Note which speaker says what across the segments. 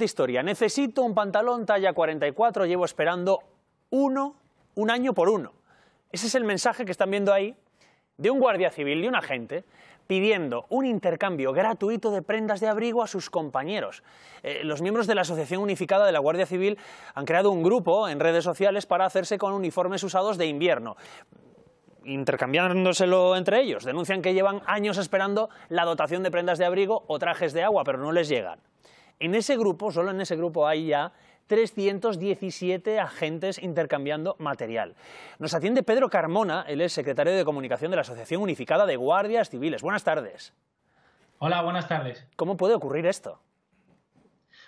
Speaker 1: historia. Necesito un pantalón talla 44, llevo esperando uno, un año por uno. Ese es el mensaje que están viendo ahí de un guardia civil, de un agente, pidiendo un intercambio gratuito de prendas de abrigo a sus compañeros. Eh, los miembros de la Asociación Unificada de la Guardia Civil han creado un grupo en redes sociales para hacerse con uniformes usados de invierno intercambiándoselo entre ellos. Denuncian que llevan años esperando la dotación de prendas de abrigo o trajes de agua, pero no les llegan. En ese grupo, solo en ese grupo hay ya 317 agentes intercambiando material. Nos atiende Pedro Carmona, él es secretario de Comunicación de la Asociación Unificada de Guardias Civiles. Buenas tardes.
Speaker 2: Hola, buenas tardes.
Speaker 1: ¿Cómo puede ocurrir esto?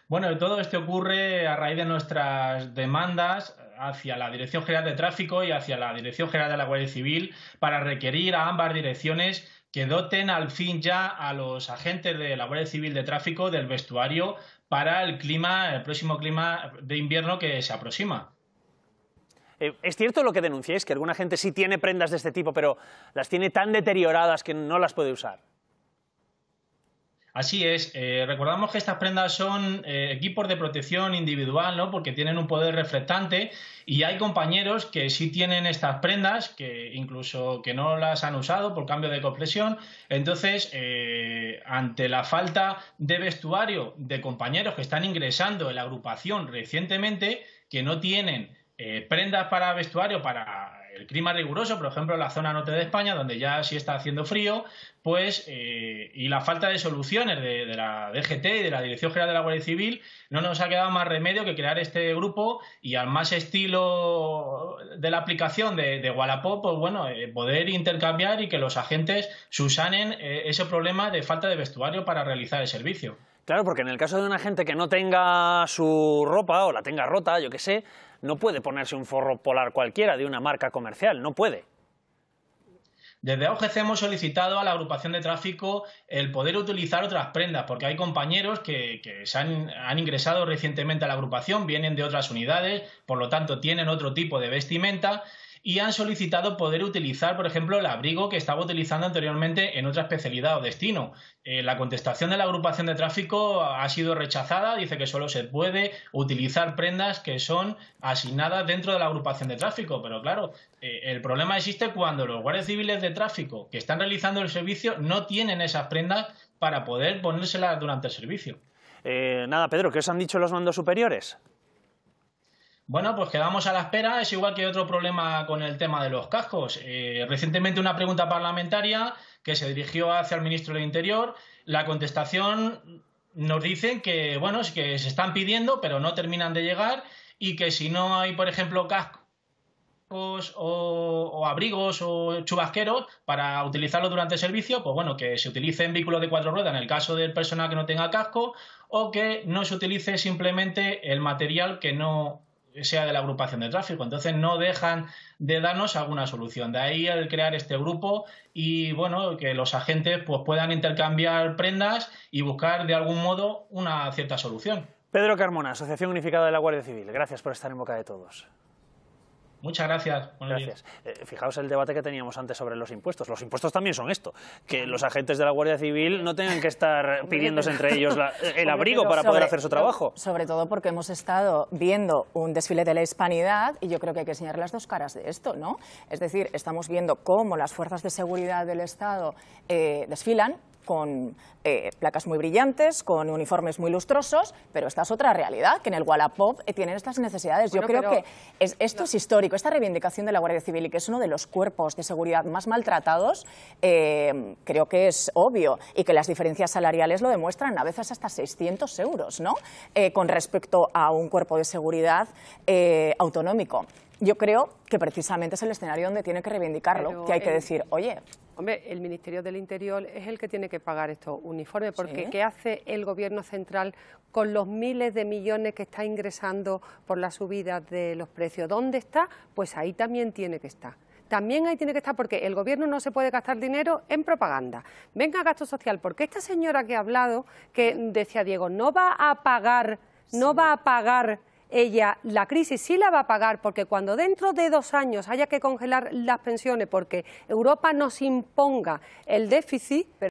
Speaker 2: Bueno, todo esto ocurre a raíz de nuestras demandas hacia la Dirección General de Tráfico y hacia la Dirección General de la Guardia Civil para requerir a ambas direcciones que doten al fin ya a los agentes de la Guardia Civil de Tráfico del vestuario para el clima, el próximo clima de invierno que se aproxima.
Speaker 1: Eh, ¿Es cierto lo que denunciáis, que alguna gente sí tiene prendas de este tipo, pero las tiene tan deterioradas que no las puede usar?
Speaker 2: Así es, eh, recordamos que estas prendas son eh, equipos de protección individual, ¿no? Porque tienen un poder reflectante y hay compañeros que sí tienen estas prendas, que incluso que no las han usado por cambio de compresión. Entonces, eh, ante la falta de vestuario de compañeros que están ingresando en la agrupación recientemente, que no tienen prendas para vestuario, para el clima riguroso, por ejemplo, la zona norte de España, donde ya sí está haciendo frío, pues, eh, y la falta de soluciones de, la DGT y de la Dirección General de la Guardia Civil, no nos ha quedado más remedio que crear este grupo y al más estilo de la aplicación de, de pues bueno, eh, poder intercambiar y que los agentes susanen eh, ese problema de falta de vestuario para realizar el servicio.
Speaker 1: Claro, porque en el caso de una gente que no tenga su ropa o la tenga rota, yo qué sé, no puede ponerse un forro polar cualquiera de una marca comercial, no puede.
Speaker 2: Desde OGC hemos solicitado a la agrupación de tráfico el poder utilizar otras prendas, porque hay compañeros que, se han, han, ingresado recientemente a la agrupación, vienen de otras unidades, por lo tanto tienen otro tipo de vestimenta y han solicitado poder utilizar, por ejemplo, el abrigo que estaba utilizando anteriormente en otra especialidad o destino. Eh, la contestación de la agrupación de tráfico ha sido rechazada, dice que solo se puede utilizar prendas que son asignadas dentro de la agrupación de tráfico, pero claro, eh, el problema existe cuando los guardias civiles de tráfico que están realizando el servicio no tienen esas prendas para poder ponérselas durante el servicio.
Speaker 1: Eh, nada, Pedro, ¿qué os han dicho los mandos superiores?
Speaker 2: Bueno, pues quedamos a la espera. Es igual que otro problema con el tema de los cascos. Eh, recientemente una pregunta parlamentaria que se dirigió hacia el ministro del Interior. La contestación nos dice que, bueno, es que se están pidiendo, pero no terminan de llegar y que si no hay, por ejemplo, cascos o, abrigos o chubasqueros para utilizarlo durante el servicio, pues bueno, que se utilice en vehículo de cuatro ruedas en el caso del personal que no tenga casco o que no se utilice simplemente el material que no sea de la agrupación de tráfico. Entonces no dejan de darnos alguna solución. De ahí el crear este grupo y bueno, que los agentes pues puedan intercambiar prendas y buscar de algún modo una cierta solución.
Speaker 1: Pedro Carmona, Asociación Unificada de la Guardia Civil, gracias por estar en boca de todos.
Speaker 2: Muchas gracias.
Speaker 1: Gracias. Eh, fijaos el debate que teníamos antes sobre los impuestos. Los impuestos también son esto, que los agentes de la Guardia Civil no tengan que estar pidiéndose entre ellos eh, el abrigo para poder hacer su trabajo.
Speaker 3: Sobre todo porque hemos estado viendo un desfile de la hispanidad y yo creo que hay que enseñar las dos caras de esto, ¿no? Es decir, estamos viendo cómo las fuerzas de seguridad del Estado eh, desfilan, con eh, placas muy brillantes, con uniformes muy lustrosos, pero esta es otra realidad, que en el Wallapop eh, tienen estas necesidades. Yo creo que esto es histórico, esta reivindicación de la Guardia Civil y que es uno de los cuerpos de seguridad más maltratados, eh, creo que es obvio y que las diferencias salariales lo demuestran, a veces hasta 600 euros, ¿no? con respecto a un cuerpo de seguridad autonómico yo creo que precisamente es el escenario donde tiene que reivindicarlo, que hay que decir, oye. Hombre, el Ministerio del Interior es el que tiene que pagar estos uniformes, porque ¿qué hace el Gobierno central con los miles de millones que está ingresando por la subida de los precios? ¿Dónde está? Pues ahí también tiene que estar también ahí tiene que estar porque el gobierno no se puede gastar dinero en propaganda. Venga gasto social, porque esta señora que ha hablado, que decía Diego, no va a pagar, no va a pagar ella la crisis sí la va a pagar porque cuando dentro de dos años haya que congelar las pensiones porque Europa nos imponga el déficit,